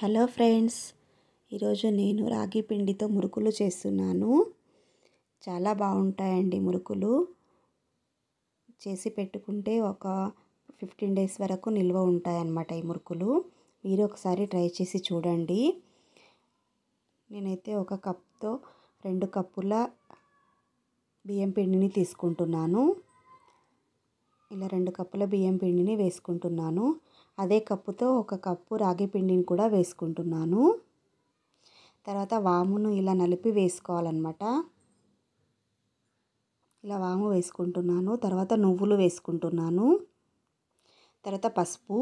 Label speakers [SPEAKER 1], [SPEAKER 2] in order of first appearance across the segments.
[SPEAKER 1] hello friends ఈరోజు నేను రాగి పిండితో మురుకులు చేస్తున్నాను చాలా బాగుంటాయండి మురుకులు చేసి పెట్టుకుంటే ఒక ఫిఫ్టీన్ డేస్ వరకు నిల్వ ఉంటాయన్నమాట ఈ మురుకులు మీరు ఒకసారి ట్రై చేసి చూడండి నేనైతే ఒక కప్తో రెండు కప్పుల బియ్యం పిండిని తీసుకుంటున్నాను ఇలా రెండు కప్పుల బియ్యం పిండిని వేసుకుంటున్నాను అదే కప్పుతో ఒక కప్పు రాగి పిండిని కూడా వేసుకుంటున్నాను తర్వాత వామును ఇలా నలిపి వేసుకోవాలన్నమాట ఇలా వాము వేసుకుంటున్నాను తర్వాత నువ్వులు వేసుకుంటున్నాను తర్వాత పసుపు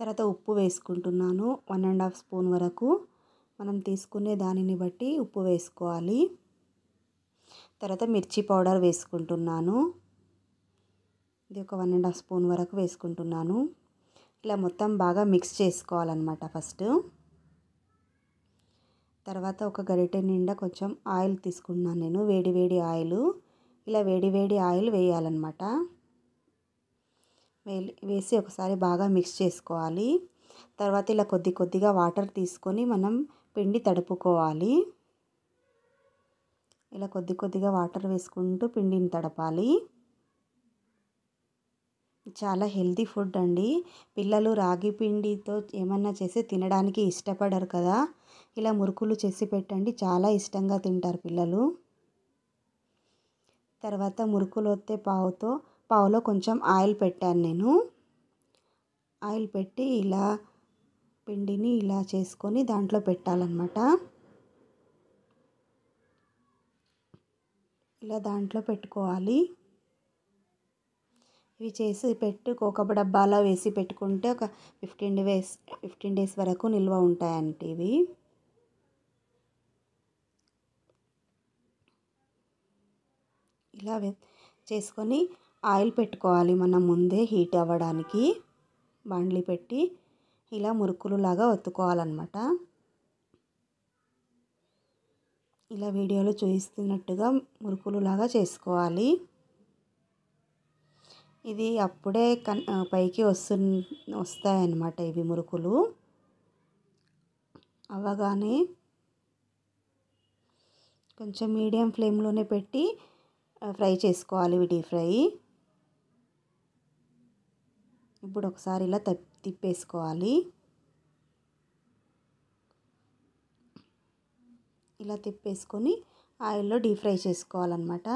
[SPEAKER 1] తర్వాత ఉప్పు వేసుకుంటున్నాను వన్ అండ్ హాఫ్ స్పూన్ వరకు మనం తీసుకునే దానిని బట్టి ఉప్పు వేసుకోవాలి తర్వాత మిర్చి పౌడర్ వేసుకుంటున్నాను ఇది ఒక వన్ అండ్ హాఫ్ స్పూన్ వరకు వేసుకుంటున్నాను ఇలా మొత్తం బాగా మిక్స్ చేసుకోవాలన్నమాట ఫస్ట్ తర్వాత ఒక గరిటె నిండా కొంచెం ఆయిల్ తీసుకున్నాను నేను వేడి వేడి ఆయిల్ ఇలా వేడి వేడి ఆయిల్ వేయాలన్నమాట వేసి ఒకసారి బాగా మిక్స్ చేసుకోవాలి తర్వాత ఇలా కొద్ది కొద్దిగా వాటర్ తీసుకొని మనం పిండి తడుపుకోవాలి ఇలా కొద్ది కొద్దిగా వాటర్ వేసుకుంటూ పిండిని తడపాలి చాలా హెల్తీ ఫుడ్ అండి పిల్లలు రాగి పిండితో ఏమన్నా చేసి తినడానికి ఇష్టపడరు కదా ఇలా మురుకులు చేసి పెట్టండి చాలా ఇష్టంగా తింటారు పిల్లలు తర్వాత మురుకులు వస్తే పావుతో పావులో కొంచెం ఆయిల్ పెట్టాను నేను ఆయిల్ పెట్టి ఇలా పిండిని ఇలా చేసుకొని దాంట్లో పెట్టాలన్నమాట ఇలా దాంట్లో పెట్టుకోవాలి ఇవి చేసి పెట్టి ఒక డబ్బాలో వేసి పెట్టుకుంటే ఒక ఫిఫ్టీన్ డేస్ ఫిఫ్టీన్ డేస్ వరకు నిల్వ ఉంటాయంట ఇవి ఇలా చేసుకొని ఆయిల్ పెట్టుకోవాలి మనం ముందే హీట్ అవ్వడానికి బండ్లి పెట్టి ఇలా మురుకులు లాగా ఒత్తుకోవాలన్నమాట ఇలా వీడియోలో చూపిస్తున్నట్టుగా మురుకులు లాగా చేసుకోవాలి ఇది అప్పుడే కన్ పైకి వస్తు వస్తాయన్నమాట ఇవి మురుకులు అవ్వగానే కొంచెం మీడియం ఫ్లేమ్లోనే పెట్టి ఫ్రై చేసుకోవాలి ఇవి డీప్ ఫ్రై ఇప్పుడు ఒకసారి ఇలా తిప్పేసుకోవాలి ఇలా తిప్పేసుకొని ఆయిల్లో డీప్ ఫ్రై చేసుకోవాలన్నమాట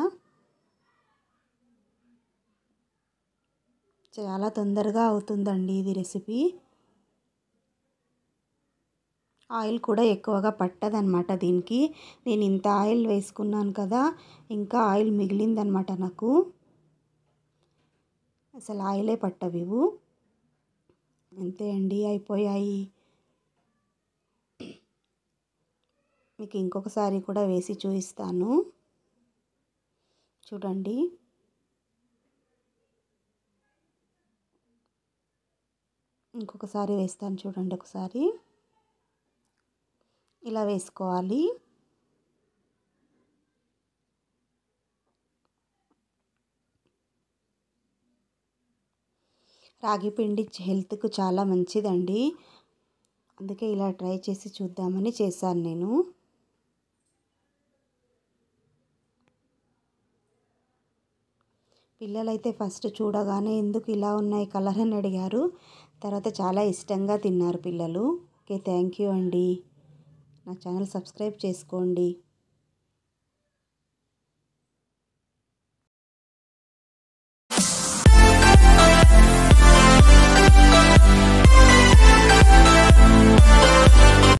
[SPEAKER 1] చాలా తొందరగా అవుతుందండి ఇది రెసిపీ ఆయిల్ కూడా ఎక్కువగా పట్టదనమాట దీనికి నేను ఇంత ఆయిల్ వేసుకున్నాను కదా ఇంకా ఆయిల్ మిగిలిందనమాట నాకు అసలు ఆయిలే పట్టవివు అంతే అండి అయిపోయాయి మీకు ఇంకొకసారి కూడా వేసి చూపిస్తాను చూడండి ఇంకొకసారి వేస్తాను చూడండి ఒకసారి ఇలా వేసుకోవాలి రాగి పిండి హెల్త్కు చాలా మంచిదండి అందుకే ఇలా ట్రై చేసి చూద్దామని చేశాను నేను పిల్లలైతే ఫస్ట్ చూడగానే ఎందుకు ఇలా ఉన్నాయి కలర్ అని అడిగారు తర్వాత చాలా ఇష్టంగా తిన్నారు పిల్లలు ఓకే థ్యాంక్ యూ అండి నా ఛానల్ సబ్స్క్రైబ్ చేసుకోండి